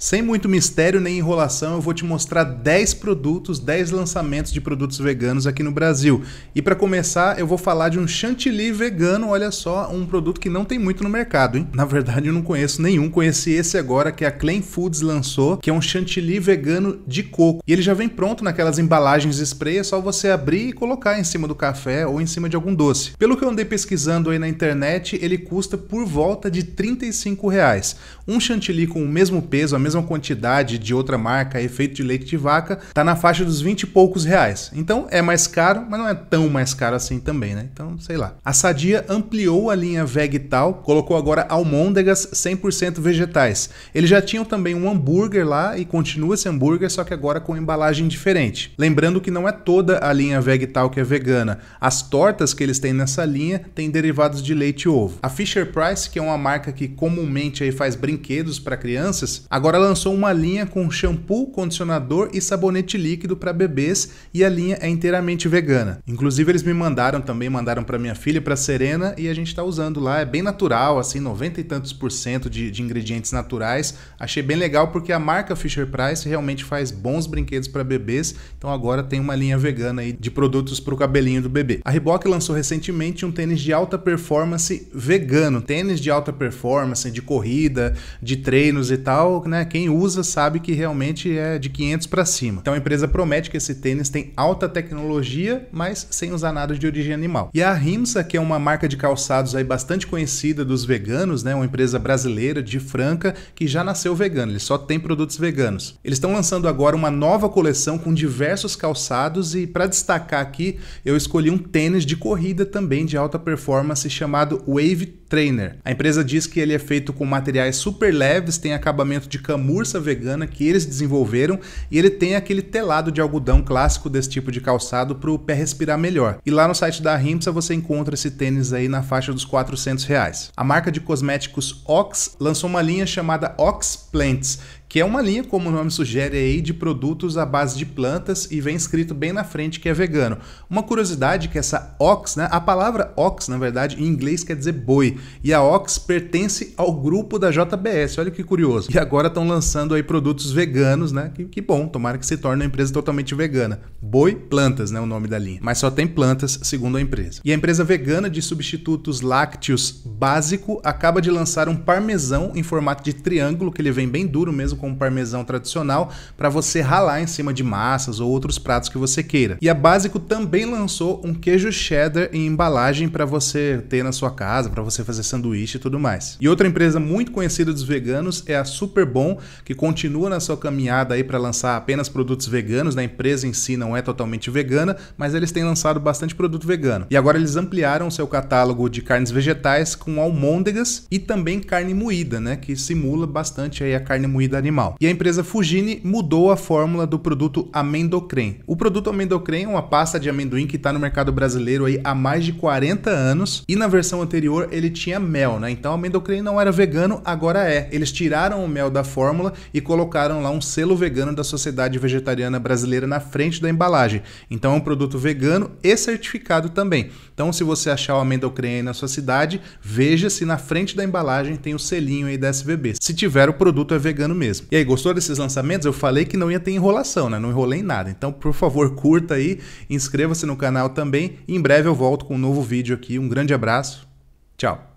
Sem muito mistério nem enrolação, eu vou te mostrar 10 produtos, 10 lançamentos de produtos veganos aqui no Brasil. E para começar, eu vou falar de um chantilly vegano, olha só, um produto que não tem muito no mercado, hein? Na verdade, eu não conheço nenhum, conheci esse agora que a Clean Foods lançou, que é um chantilly vegano de coco. E ele já vem pronto naquelas embalagens spray, é só você abrir e colocar em cima do café ou em cima de algum doce. Pelo que eu andei pesquisando aí na internet, ele custa por volta de 35 reais. Um chantilly com o mesmo peso, a mesma mesma quantidade de outra marca, efeito de leite de vaca, tá na faixa dos 20 e poucos reais. Então é mais caro, mas não é tão mais caro assim também, né? Então, sei lá. A Sadia ampliou a linha vegetal, colocou agora almôndegas 100% vegetais. Eles já tinham também um hambúrguer lá e continua esse hambúrguer, só que agora com embalagem diferente. Lembrando que não é toda a linha vegetal que é vegana. As tortas que eles têm nessa linha têm derivados de leite e ovo. A Fisher Price, que é uma marca que comumente aí faz brinquedos para crianças, agora Agora lançou uma linha com shampoo, condicionador e sabonete líquido para bebês e a linha é inteiramente vegana. Inclusive eles me mandaram também, mandaram para minha filha, para Serena e a gente está usando lá. É bem natural, assim, 90 e tantos por cento de, de ingredientes naturais. Achei bem legal porque a marca Fisher Price realmente faz bons brinquedos para bebês. Então agora tem uma linha vegana aí de produtos para o cabelinho do bebê. A Reebok lançou recentemente um tênis de alta performance vegano, tênis de alta performance de corrida, de treinos e tal, né? Quem usa sabe que realmente é de 500 para cima. Então a empresa promete que esse tênis tem alta tecnologia, mas sem usar nada de origem animal. E a Rimsa, que é uma marca de calçados aí bastante conhecida dos veganos, né, uma empresa brasileira de Franca que já nasceu vegana, eles só tem produtos veganos. Eles estão lançando agora uma nova coleção com diversos calçados e para destacar aqui, eu escolhi um tênis de corrida também de alta performance chamado Wave Trainer. A empresa diz que ele é feito com materiais super leves, tem acabamento de camada murça vegana que eles desenvolveram e ele tem aquele telado de algodão clássico desse tipo de calçado para o pé respirar melhor. E lá no site da Rimsa você encontra esse tênis aí na faixa dos 400 reais. A marca de cosméticos Ox lançou uma linha chamada Ox Plants, que é uma linha, como o nome sugere aí, de produtos à base de plantas e vem escrito bem na frente que é vegano. Uma curiosidade é que essa ox, né, a palavra ox, na verdade, em inglês quer dizer boi, e a ox pertence ao grupo da JBS, olha que curioso. E agora estão lançando aí produtos veganos, né, que, que bom, tomara que se torne uma empresa totalmente vegana. Boi Plantas, né, o nome da linha, mas só tem plantas, segundo a empresa. E a empresa vegana de substitutos lácteos básico acaba de lançar um parmesão em formato de triângulo, que ele vem bem duro mesmo, com parmesão tradicional para você ralar em cima de massas ou outros pratos que você queira. E a Básico também lançou um queijo cheddar em embalagem para você ter na sua casa, para você fazer sanduíche e tudo mais. E outra empresa muito conhecida dos veganos é a Super Bom, que continua na sua caminhada aí para lançar apenas produtos veganos. Né? A empresa em si não é totalmente vegana, mas eles têm lançado bastante produto vegano. E agora eles ampliaram seu catálogo de carnes vegetais com almôndegas e também carne moída, né, que simula bastante aí a carne moída animal. E a empresa Fujini mudou a fórmula do produto Amendocrem. O produto Amendocrem é uma pasta de amendoim que está no mercado brasileiro aí há mais de 40 anos e na versão anterior ele tinha mel, né? Então Amendocrem não era vegano, agora é. Eles tiraram o mel da fórmula e colocaram lá um selo vegano da Sociedade Vegetariana Brasileira na frente da embalagem. Então é um produto vegano e certificado também. Então se você achar o Amendocrem aí na sua cidade, veja se na frente da embalagem tem o selinho aí da SVB. Se tiver, o produto é vegano mesmo mesmo. E aí, gostou desses lançamentos? Eu falei que não ia ter enrolação, né? Não enrolei nada. Então, por favor, curta aí, inscreva-se no canal também. Em breve eu volto com um novo vídeo aqui. Um grande abraço. Tchau.